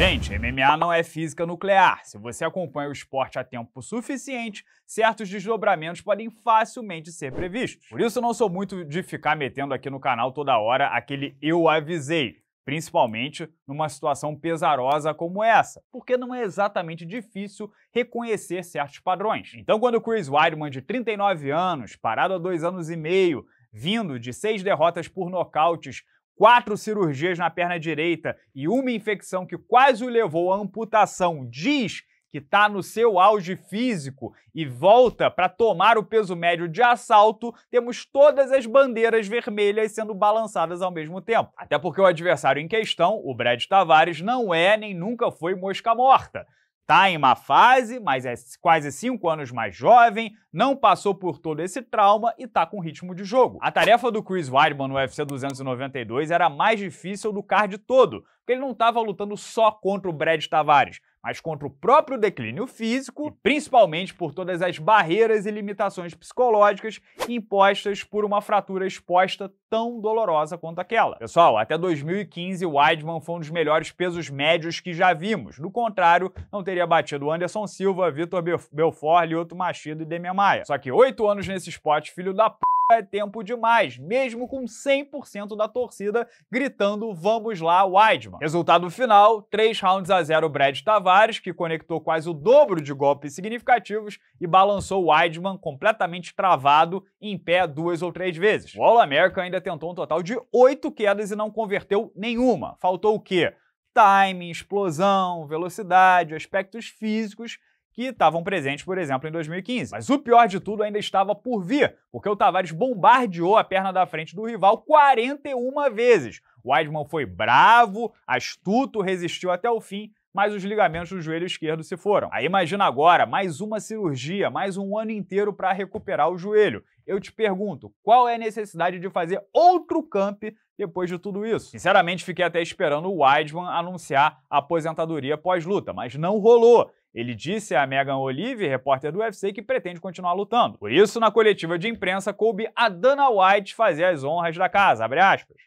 Gente, MMA não é física nuclear. Se você acompanha o esporte a tempo suficiente, certos desdobramentos podem facilmente ser previstos. Por isso, não sou muito de ficar metendo aqui no canal toda hora aquele eu avisei principalmente numa situação pesarosa como essa, porque não é exatamente difícil reconhecer certos padrões. Então, quando o Chris Weidman, de 39 anos, parado há dois anos e meio, vindo de seis derrotas por nocautes, quatro cirurgias na perna direita e uma infecção que quase o levou à amputação, diz que está no seu auge físico e volta para tomar o peso médio de assalto, temos todas as bandeiras vermelhas sendo balançadas ao mesmo tempo. Até porque o adversário em questão, o Brad Tavares, não é nem nunca foi mosca morta. Está em má fase, mas é quase 5 anos mais jovem, não passou por todo esse trauma e está com ritmo de jogo. A tarefa do Chris Weidman no UFC 292 era a mais difícil do card todo, porque ele não estava lutando só contra o Brad Tavares, mas contra o próprio declínio físico, principalmente por todas as barreiras e limitações psicológicas impostas por uma fratura exposta tão dolorosa quanto aquela. Pessoal, até 2015 o Weidman foi um dos melhores pesos médios que já vimos. No contrário, não teria batido Anderson Silva, Vitor Belfort, Lioto machido e Demian Maia. Só que oito anos nesse esporte, filho da p é tempo demais, mesmo com 100% da torcida gritando vamos lá, Weidman. Resultado final, 3 rounds a 0 Brad Tavares, que conectou quase o dobro de golpes significativos e balançou Weidman completamente travado em pé duas ou três vezes. O All-America ainda tentou um total de 8 quedas e não converteu nenhuma. Faltou o quê? Time, explosão, velocidade, aspectos físicos que estavam presentes, por exemplo, em 2015. Mas o pior de tudo ainda estava por vir, porque o Tavares bombardeou a perna da frente do rival 41 vezes. O Weidman foi bravo, astuto, resistiu até o fim, mas os ligamentos do joelho esquerdo se foram. Aí imagina agora, mais uma cirurgia, mais um ano inteiro para recuperar o joelho. Eu te pergunto, qual é a necessidade de fazer outro camp depois de tudo isso? Sinceramente, fiquei até esperando o Weidman anunciar a aposentadoria pós-luta, mas não rolou. Ele disse a Megan Olive, repórter do UFC, que pretende continuar lutando. Por isso, na coletiva de imprensa, coube a Dana White fazer as honras da casa,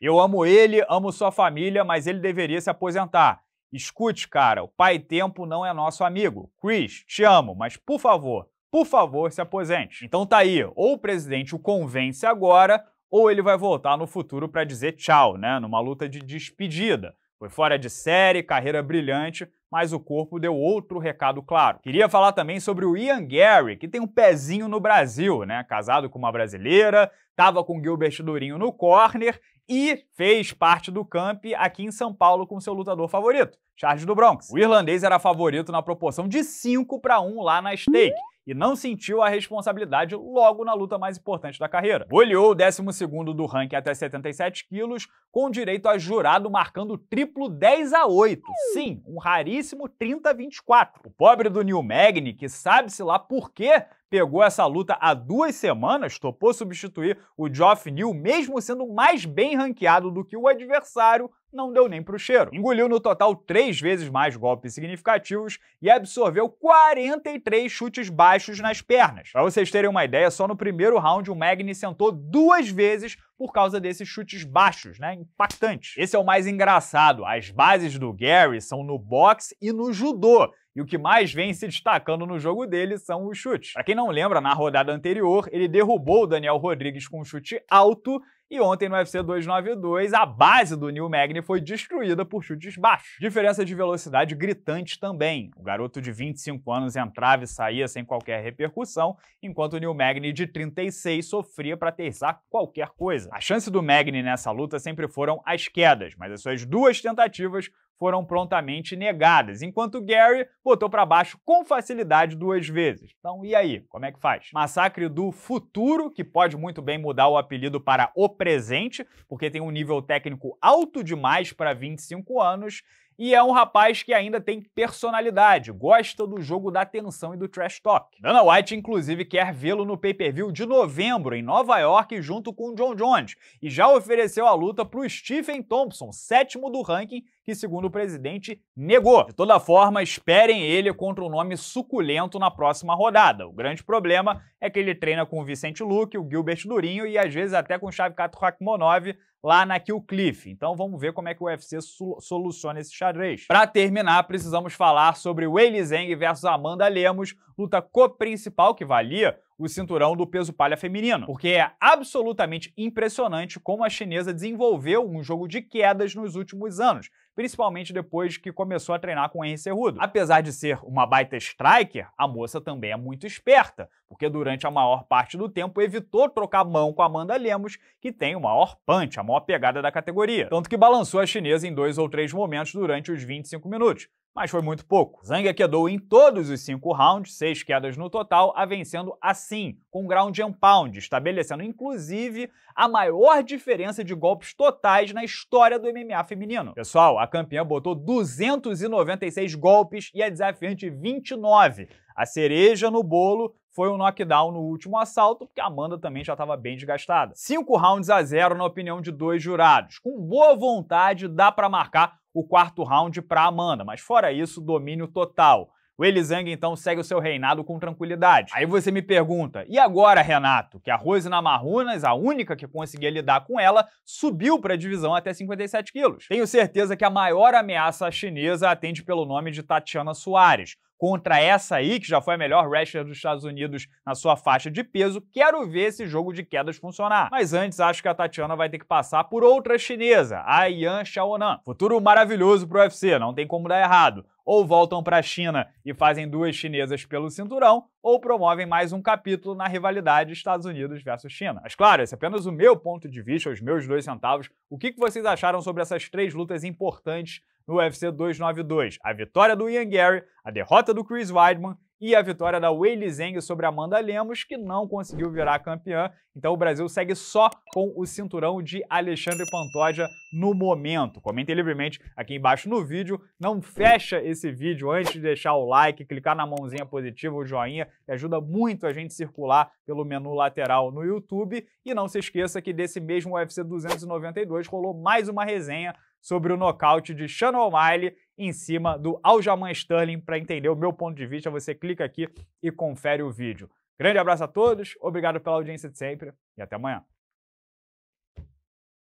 Eu amo ele, amo sua família, mas ele deveria se aposentar. Escute, cara, o pai tempo não é nosso amigo. Chris, te amo, mas por favor, por favor, se aposente. Então tá aí, ou o presidente o convence agora, ou ele vai voltar no futuro para dizer tchau, né, numa luta de despedida. Foi fora de série, carreira brilhante, mas o corpo deu outro recado claro. Queria falar também sobre o Ian Gary, que tem um pezinho no Brasil, né? Casado com uma brasileira, estava com Gilbert Durinho no corner e fez parte do camp aqui em São Paulo com seu lutador favorito, Charles do Bronx. O irlandês era favorito na proporção de 5 para 1 lá na stake e não sentiu a responsabilidade logo na luta mais importante da carreira. Olhou o 12 segundo do ranking até 77 quilos, com direito a jurado marcando triplo 10 a 8. Sim, um raríssimo 30 a 24. O pobre do Neil Magny, que sabe-se lá por quê, pegou essa luta há duas semanas, topou substituir o Geoff Neil, mesmo sendo mais bem ranqueado do que o adversário, não deu nem para o cheiro. Engoliu no total três vezes mais golpes significativos e absorveu 43 chutes baixos nas pernas. Para vocês terem uma ideia, só no primeiro round o Magni sentou duas vezes por causa desses chutes baixos, né? Impactante. Esse é o mais engraçado. As bases do Gary são no boxe e no judô. E o que mais vem se destacando no jogo dele são os chutes. Para quem não lembra, na rodada anterior, ele derrubou o Daniel Rodrigues com um chute alto e ontem no UFC 292, a base do Neil Magny foi destruída por chutes baixos. Diferença de velocidade gritante também. O garoto de 25 anos entrava e saía sem qualquer repercussão, enquanto o Neil Magny de 36 sofria para terçar qualquer coisa. A chance do Magny nessa luta sempre foram as quedas, mas as suas duas tentativas foram prontamente negadas, enquanto Gary botou para baixo com facilidade duas vezes. Então, e aí? Como é que faz? Massacre do futuro, que pode muito bem mudar o apelido para o presente, porque tem um nível técnico alto demais para 25 anos, e é um rapaz que ainda tem personalidade, gosta do jogo da atenção e do trash talk. Dana White, inclusive, quer vê-lo no pay-per-view de novembro, em Nova York, junto com John Jones, e já ofereceu a luta para o Stephen Thompson, sétimo do ranking, que, segundo o presidente, negou. De toda forma, esperem ele contra um nome suculento na próxima rodada. O grande problema é que ele treina com o Vicente Luque, o Gilbert Durinho e às vezes até com o Shavkat Rakhmonov lá na Cliff. Então vamos ver como é que o UFC soluciona esse xadrez. Para terminar, precisamos falar sobre Weili Zeng versus Amanda Lemos, luta co-principal que valia o cinturão do peso palha feminino, porque é absolutamente impressionante como a chinesa desenvolveu um jogo de quedas nos últimos anos, principalmente depois que começou a treinar com Henry Cerrudo. Apesar de ser uma baita striker, a moça também é muito esperta, porque durante a maior parte do tempo evitou trocar mão com Amanda Lemos, que tem o maior punch, a maior pegada da categoria. Tanto que balançou a chinesa em dois ou três momentos durante os 25 minutos mas foi muito pouco. Zhang quedou em todos os cinco rounds, seis quedas no total, a vencendo assim, com ground and pound, estabelecendo inclusive a maior diferença de golpes totais na história do MMA feminino. Pessoal, a campeã botou 296 golpes e a é desafiante 29. A cereja no bolo foi um knockdown no último assalto, porque a Amanda também já estava bem desgastada. Cinco rounds a zero na opinião de dois jurados. Com boa vontade, dá para marcar o quarto round para Amanda, mas fora isso, domínio total. O Elizang então segue o seu reinado com tranquilidade. Aí você me pergunta, e agora, Renato, que a Rose Namarunas, a única que conseguia lidar com ela, subiu para a divisão até 57 quilos? Tenho certeza que a maior ameaça chinesa atende pelo nome de Tatiana Soares, contra essa aí, que já foi a melhor wrestler dos Estados Unidos na sua faixa de peso, quero ver esse jogo de quedas funcionar. Mas antes, acho que a Tatiana vai ter que passar por outra chinesa, a Yan Xiaonan. Futuro maravilhoso pro UFC, não tem como dar errado ou voltam para a China e fazem duas chinesas pelo cinturão, ou promovem mais um capítulo na rivalidade Estados Unidos versus China. Mas claro, esse é apenas o meu ponto de vista, os meus dois centavos. O que vocês acharam sobre essas três lutas importantes no UFC 292. A vitória do Ian Gary, a derrota do Chris Weidman e a vitória da Weili Zeng sobre Amanda Lemos, que não conseguiu virar campeã. Então o Brasil segue só com o cinturão de Alexandre Pantoja no momento. Comentem livremente aqui embaixo no vídeo. Não fecha esse vídeo antes de deixar o like, clicar na mãozinha positiva, o joinha, que ajuda muito a gente circular pelo menu lateral no YouTube. E não se esqueça que desse mesmo UFC 292 rolou mais uma resenha sobre o nocaute de Shannon O'Malley em cima do Aljamain Sterling. Para entender o meu ponto de vista, você clica aqui e confere o vídeo. Grande abraço a todos, obrigado pela audiência de sempre e até amanhã.